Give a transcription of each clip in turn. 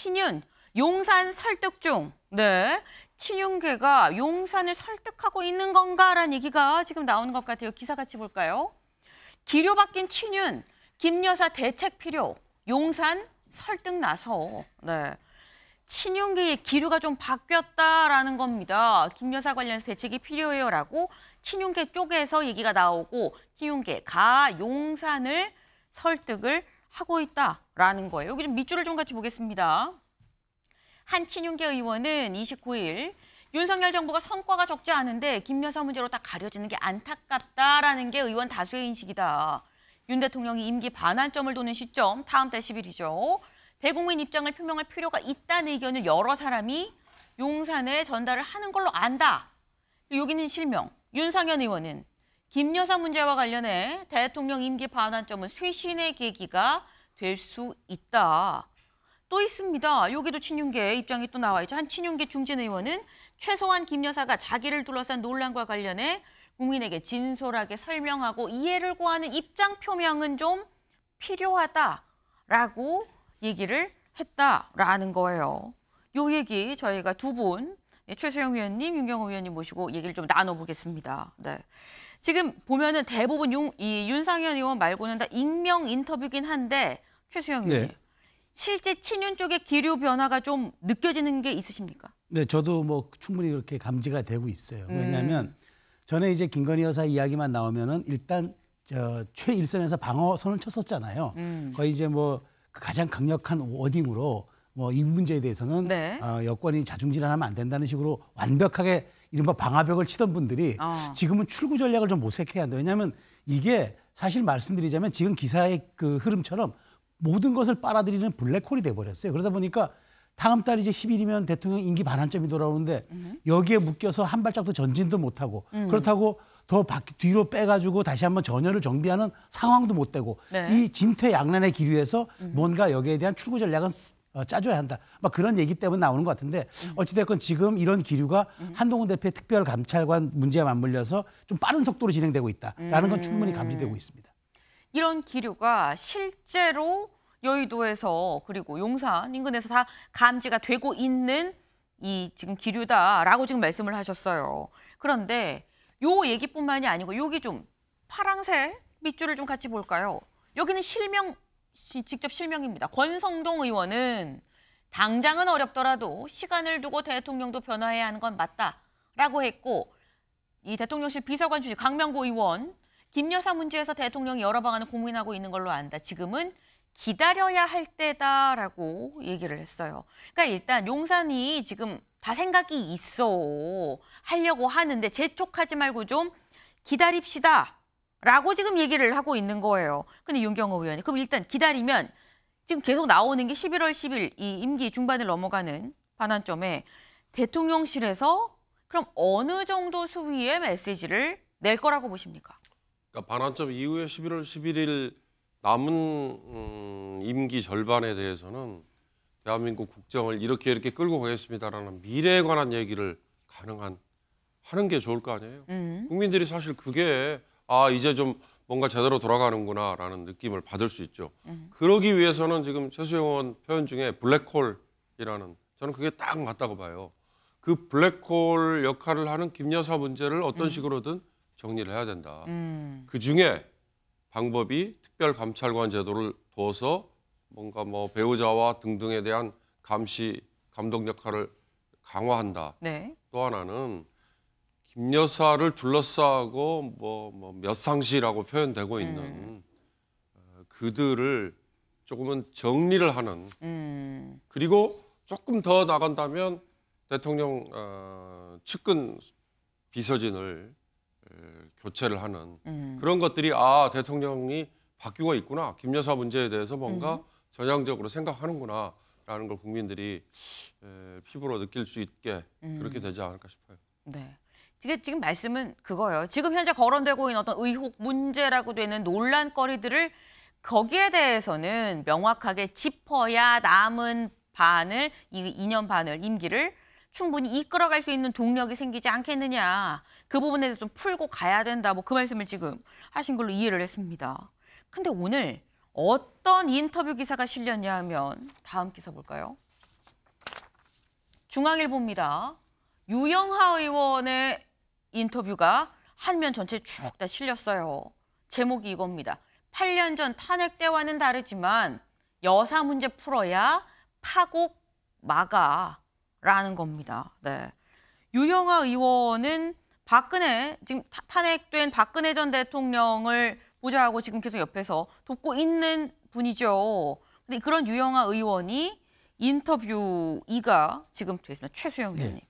친윤, 용산 설득 중. 네. 친윤계가 용산을 설득하고 있는 건가라는 얘기가 지금 나오는 것 같아요. 기사 같이 볼까요? 기류 바뀐 친윤, 김 여사 대책 필요, 용산 설득 나서. 네. 친윤계의 기류가 좀 바뀌었다라는 겁니다. 김 여사 관련해서 대책이 필요해요라고 친윤계 쪽에서 얘기가 나오고 친윤계가 용산을 설득을 하고 있다라는 거예요. 여기 좀 밑줄을 좀 같이 보겠습니다. 한친윤계 의원은 29일 윤석열 정부가 성과가 적지 않은데 김여사 문제로 다 가려지는 게 안타깝다라는 게 의원 다수의 인식이다. 윤 대통령이 임기 반환점을 도는 시점 다음 달 10일이죠. 대국민 입장을 표명할 필요가 있다는 의견을 여러 사람이 용산에 전달을 하는 걸로 안다. 여기는 실명. 윤상현 의원은 김여사 문제와 관련해 대통령 임기 반환점은 쇄신의 계기가 될 수 있다. 또 있습니다. 여기도 친윤계 입장이 또 나와 있죠. 한 친윤계 중진 의원은 최소한 김 여사가 자기를 둘러싼 논란과 관련해 국민에게 진솔하게 설명하고 이해를 구하는 입장 표명은 좀 필요하다라고 얘기를 했다라는 거예요. 요 얘기 저희가 두분 예, 최수영 위원님, 윤경호 위원님 모시고 얘기를 좀 나눠보겠습니다. 네. 지금 보면은 대부분 윤, 이 윤상현 의원 말고는 다 익명 인터뷰긴 한데 최수영 의원 네. 실제 친윤 쪽의 기류 변화가 좀 느껴지는 게 있으십니까? 네, 저도 뭐 충분히 그렇게 감지가 되고 있어요. 왜냐하면 음. 전에 이제 김건희 여사 이야기만 나오면은 일단 저 최일선에서 방어선을 쳤었잖아요. 음. 거의 이제 뭐 그 가장 강력한 워딩으로 뭐 이 문제에 대해서는 네. 어, 여권이 자중질환하면 안 된다는 식으로 완벽하게 이른바 방화벽을 치던 분들이 어. 지금은 출구 전략을 좀 모색해야 한다. 왜냐하면 이게 사실 말씀드리자면 지금 기사의 그 흐름처럼 모든 것을 빨아들이는 블랙홀이 돼버렸어요. 그러다 보니까 다음 달 이제 10일이면 대통령 임기 반환점이 돌아오는데 음. 여기에 묶여서 한 발짝도 전진도 못하고 음. 그렇다고 더 바, 뒤로 빼가지고 다시 한번 전열을 정비하는 상황도 못 되고 네. 이 진퇴양난의 기류에서 음. 뭔가 여기에 대한 출구 전략은 어, 짜줘야 한다. 막 그런 얘기 때문에 나오는 것 같은데 어찌됐건 지금 이런 기류가 한동훈 대표의 특별 감찰관 문제에 맞물려서 좀 빠른 속도로 진행되고 있다라는 건 충분히 감지되고 음. 있습니다. 이런 기류가 실제로 여의도에서 그리고 용산 인근에서 다 감지가 되고 있는 이 지금 기류다라고 지금 말씀을 하셨어요. 그런데 요 얘기뿐만이 아니고 여기 좀 파랑새 밑줄을 좀 같이 볼까요? 여기는 실명 직접 실명입니다. 권성동 의원은 당장은 어렵더라도 시간을 두고 대통령도 변화해야 하는 건 맞다라고 했고 이 대통령실 비서관 주지 강명구 의원 김여사 문제에서 대통령이 여러 방안을 고민하고 있는 걸로 안다. 지금은 기다려야 할 때다라고 얘기를 했어요. 그러니까 일단 용산이 지금 다 생각이 있어 하려고 하는데 재촉하지 말고 좀 기다립시다. 라고 지금 얘기를 하고 있는 거예요. 근데 윤경호 의원이 그럼 일단 기다리면 지금 계속 나오는 게 11월 10일 이 임기 중반을 넘어가는 반환점에 대통령실에서 그럼 어느 정도 수위의 메시지를 낼 거라고 보십니까? 그러니까 반환점 이후에 11월 11일 남은 음, 임기 절반에 대해서는 대한민국 국정을 이렇게 이렇게 끌고 가겠습니다라는 미래에 관한 얘기를 가능한 하는 게 좋을 거 아니에요. 음. 국민들이 사실 그게 아 이제 좀 뭔가 제대로 돌아가는구나라는 느낌을 받을 수 있죠. 음. 그러기 위해서는 지금 최수영 원 표현 중에 블랙홀이라는 저는 그게 딱 맞다고 봐요. 그 블랙홀 역할을 하는 김여사 문제를 어떤 음. 식으로든 정리를 해야 된다. 음. 그 중에 방법이 특별 감찰관 제도를 둬서 뭔가 뭐 배우자와 등등에 대한 감시 감독 역할을 강화한다. 네. 또 하나는 김 여사를 둘러싸고 뭐, 뭐 몇상시라고 표현되고 음. 있는 음. 그들을 조금은 정리를 하는 음. 그리고 조금 더 나간다면 대통령 어, 측근 비서진을 교체를 하는 음. 그런 것들이 아 대통령이 바뀌고 있구나 김 여사 문제에 대해서 뭔가 음. 전향적으로 생각하는구나라는 걸 국민들이 에, 피부로 느낄 수 있게 음. 그렇게 되지 않을까 싶어요. 네. 이게 지금 말씀은 그거예요. 지금 현재 거론되고 있는 어떤 의혹 문제라고 되는 논란거리들을 거기에 대해서는 명확하게 짚어야 남은 반을 이 2년 반을 임기를 충분히 이끌어갈 수 있는 동력이 생기지 않겠느냐. 그 부분에 대해서 좀 풀고 가야 된다. 뭐 그 말씀을 지금 하신 걸로 이해를 했습니다. 근데 오늘 어떤 인터뷰 기사가 실렸냐 하면 다음 기사 볼까요? 중앙일보입니다. 유영하 의원의 인터뷰가 한 면 전체 쭉 다 실렸어요. 제목이 이겁니다. 8년 전 탄핵 때와는 다르지만 여사 문제 풀어야 파국 막아라는 겁니다. 네. 유영아 의원은 박근혜 지금 탄핵된 박근혜 전 대통령을 보좌하고 지금 계속 옆에서 돕고 있는 분이죠. 근데 그런 유영아 의원이 인터뷰 이가 지금 됐습니다. 최수영 의원님. 네.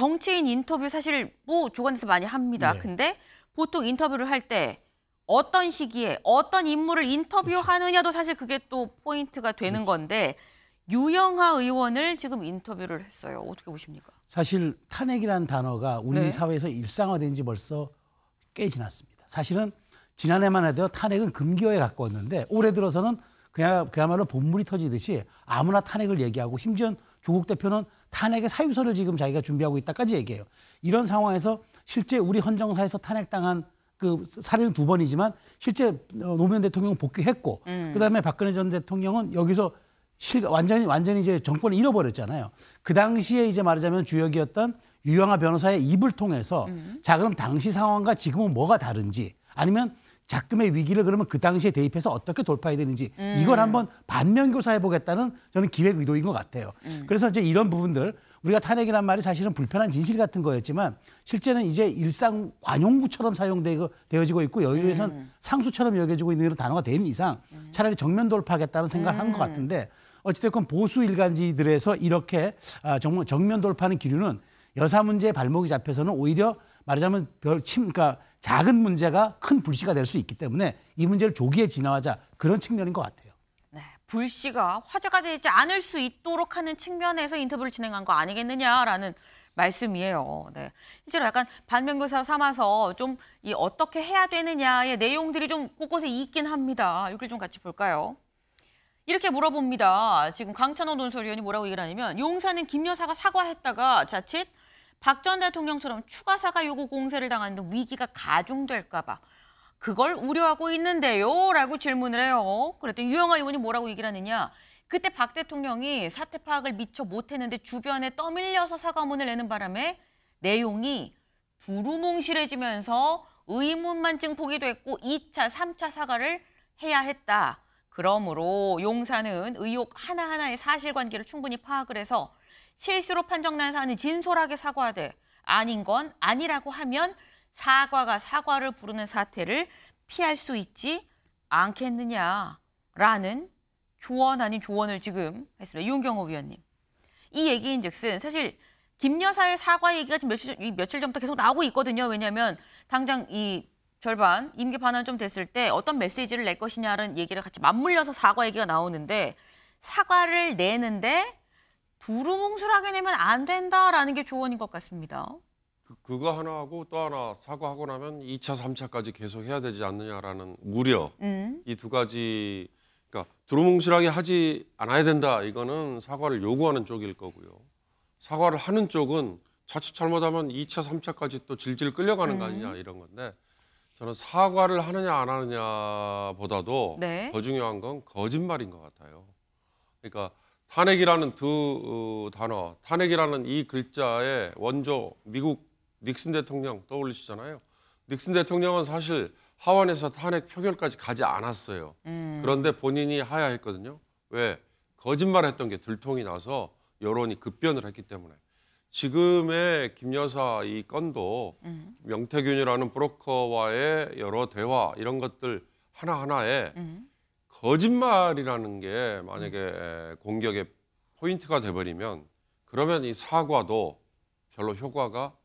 정치인 인터뷰 사실 뭐조건에서 많이 합니다. 네. 근데 보통 인터뷰를 할 때 어떤 시기에 어떤 인물을 인터뷰하느냐도 사실 그게 또 포인트가 되는 그렇죠. 건데 유영하 의원을 지금 인터뷰를 했어요. 어떻게 보십니까? 사실 탄핵이라 단어가 우리 네. 사회에서 일상화된 지 벌써 꽤 지났습니다. 사실은 지난해만 해도 탄핵은 금기어에 가까웠는데 올해 들어서는 그냥 그야말로 본물이 터지듯이 아무나 탄핵을 얘기하고 심지어 는 조국 대표는 탄핵의 사유서를 지금 자기가 준비하고 있다까지 얘기해요. 이런 상황에서 실제 우리 헌정사에서 탄핵당한 그 사례는 두 번이지만 실제 어, 노무현 대통령은 복귀했고 음. 그다음에 박근혜 전 대통령은 여기서 실 완전히 완전히 이제 정권을 잃어버렸잖아요. 그 당시에 이제 말하자면 주역이었던 유영하 변호사의 입을 통해서 음. 자 그럼 당시 상황과 지금은 뭐가 다른지 아니면 작금의 위기를 그러면 그 당시에 대입해서 어떻게 돌파해야 되는지 음. 이걸 한번 반면교사해 보겠다는 저는 기획 의도인 것 같아요. 음. 그래서 이제 이런 부분들 우리가 탄핵이란 말이 사실은 불편한 진실 같은 거였지만 실제는 이제 일상 관용구처럼 사용되어지고 있고 여기에선 음. 상수처럼 여겨지고 있는 이런 단어가 된 이상 음. 차라리 정면 돌파하겠다는 생각을 한것 음. 같은데 어찌됐건 보수 일간지들에서 이렇게 아, 정면 돌파하는 기류는 여사 문제에 발목이 잡혀서는 오히려 말하자면 별 침, 그러니까 작은 문제가 큰 불씨가 될 수 있기 때문에 이 문제를 조기에 진화하자 그런 측면인 것 같아요. 네, 불씨가 화제가 되지 않을 수 있도록 하는 측면에서 인터뷰를 진행한 거 아니겠느냐라는 말씀이에요. 네. 실제로 약간 반면교사 삼아서 좀 이 어떻게 해야 되느냐의 내용들이 좀 곳곳에 있긴 합니다. 이걸 좀 같이 볼까요? 이렇게 물어봅니다. 지금 강찬호 논설위원이 뭐라고 얘기를 하냐면 용사는 김 여사가 사과했다가 자칫 박전 대통령처럼 추가 사과 요구 공세를 당한 등 위기가 가중될까 봐 그걸 우려하고 있는데요. 라고 질문을 해요. 그랬더니 유영아 의원이 뭐라고 얘기를 하느냐. 그때 박 대통령이 사태 파악을 미처 못했는데 주변에 떠밀려서 사과문을 내는 바람에 내용이 두루뭉실해지면서 의문만 증폭이 됐고 2차, 3차 사과를 해야 했다. 그러므로 용사는 의혹 하나하나의 사실관계를 충분히 파악을 해서 실수로 판정난 사안이 진솔하게 사과하되 아닌 건 아니라고 하면 사과가 사과를 부르는 사태를 피할 수 있지 않겠느냐라는 조언 아닌 조언을 지금 했습니다. 이경호 위원님. 이 얘기인 즉슨 사실 김 여사의 사과 얘기가 지금 며칠, 며칠 전부터 계속 나오고 있거든요. 왜냐하면 당장 이 절반 임기 반환 좀 됐을 때 어떤 메시지를 낼 것이냐는 얘기를 같이 맞물려서 사과 얘기가 나오는데 사과를 내는데 두루뭉술하게 내면 안 된다라는 게 조언인 것 같습니다. 그, 거 하나 하고 또 하나 사과하고 나면 2차, 3차까지 계속 해야 되지 않느냐라는 우려 음. 이두 가지 그러니까 두루뭉실하게 하지 않아야 된다 이거는 사과를 요구하는 쪽일 거고요. 사과를 하는 쪽은 자칫 잘못하면 2차, 3차까지 또 질질 끌려가는 거 아니냐 음. 이런 건데 저는 사과를 하느냐 안 하느냐보다도 네. 더 중요한 건 거짓말인 것 같아요. 그러니까 탄핵이라는 두 어, 단어, 탄핵이라는 이 글자의 원조 미국 닉슨 대통령 떠올리시잖아요. 닉슨 대통령은 사실 하원에서 탄핵 표결까지 가지 않았어요. 음. 그런데 본인이 하야했거든요. 왜? 거짓말했던 게 들통이 나서 여론이 급변을 했기 때문에. 지금의 김 여사 이 건도 음. 명태균이라는 브로커와의 여러 대화 이런 것들 하나하나에 음. 거짓말이라는 게 만약에 음. 공격의 포인트가 돼버리면 그러면 이 사과도 별로 효과가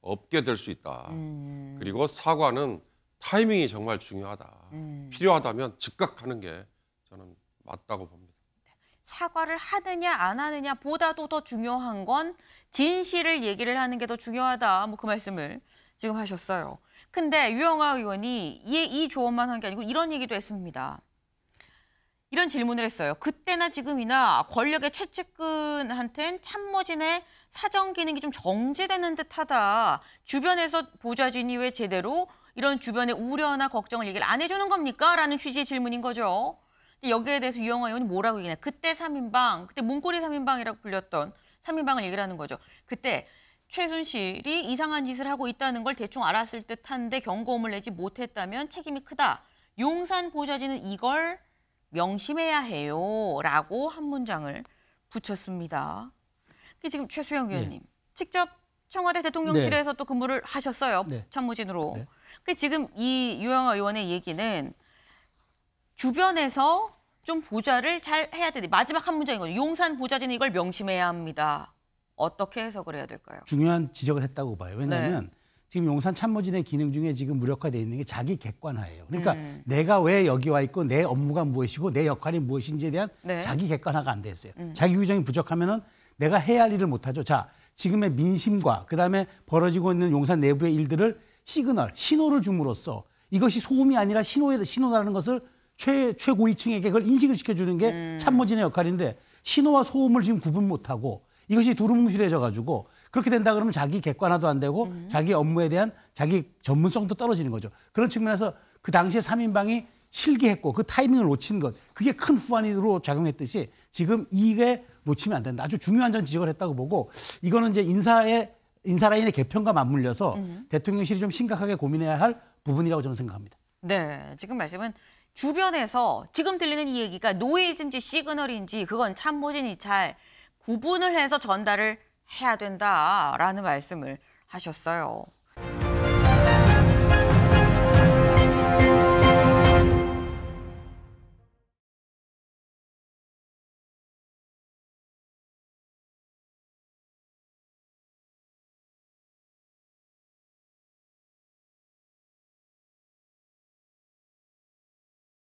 없게 될 수 있다. 음. 그리고 사과는 타이밍이 정말 중요하다. 음. 필요하다면 즉각 하는 게 저는 맞다고 봅니다. 사과를 하느냐 안 하느냐 보다도 더 중요한 건 진실을 얘기를 하는 게 더 중요하다. 뭐 그 말씀을 지금 하셨어요. 근데 유영아 의원이 이, 이 조언만 한 게 아니고 이런 얘기도 했습니다. 이런 질문을 했어요. 그때나 지금이나 권력의 최측근한테는 참모진의 사정 기능이 좀 정지되는 듯하다. 주변에서 보좌진이 왜 제대로 이런 주변의 우려나 걱정을 얘기를 안 해주는 겁니까? 라는 취지의 질문인 거죠. 근데 여기에 대해서 유영화 의원이 뭐라고 얘기냐. 그때 삼인방 그때 문고리 삼인방이라고 불렸던 삼인방을 얘기를 하는 거죠. 그때 최순실이 이상한 짓을 하고 있다는 걸 대충 알았을 듯한데 경고음을 내지 못했다면 책임이 크다. 용산 보좌진은 이걸 명심해야 해요. 라고 한 문장을 붙였습니다. 지금 최수영 위원님 네. 직접 청와대 대통령실에서 네. 또 근무를 그 하셨어요. 네. 참모진으로. 네. 지금 이 유영아 의원의 얘기는 주변에서 좀 보좌를 잘 해야 되는 마지막 한 문장인 거죠. 용산 보좌진이 이걸 명심해야 합니다. 어떻게 해석을 해야 될까요? 중요한 지적을 했다고 봐요. 왜냐하면 네. 지금 용산 참모진의 기능 중에 지금 무력화되어 있는 게 자기 객관화예요. 그러니까 음. 내가 왜 여기 와 있고 내 업무가 무엇이고 내 역할이 무엇인지에 대한 네. 자기 객관화가 안 돼 있어요. 음. 자기 규정이 부족하면은 내가 해야 할 일을 못 하죠. 자, 지금의 민심과 그다음에 벌어지고 있는 용산 내부의 일들을 시그널, 신호를 줌으로써 이것이 소음이 아니라 신호의 신호라는 것을 최 최고위층에게 그걸 인식을 시켜 주는 게 음. 참모진의 역할인데 신호와 소음을 지금 구분 못 하고 이것이 두루뭉실해져 가지고 그렇게 된다 그러면 자기 객관화도 안 되고 음. 자기 업무에 대한 자기 전문성도 떨어지는 거죠. 그런 측면에서 그 당시에 삼인방이 실기했고 그 타이밍을 놓친 것 그게 큰 후환으로 작용했듯이 지금 이게 놓치면 안 된다. 아주 중요한 점 지적을 했다고 보고 이거는 이제 인사의 인사라인의 개편과 맞물려서 음. 대통령실이 좀 심각하게 고민해야 할 부분이라고 저는 생각합니다. 네, 지금 말씀은 주변에서 지금 들리는 이 얘기가 노이즈인지 시그널인지 그건 참모진이 잘 구분을 해서 전달을 해야 된다라는 말씀을 하셨어요.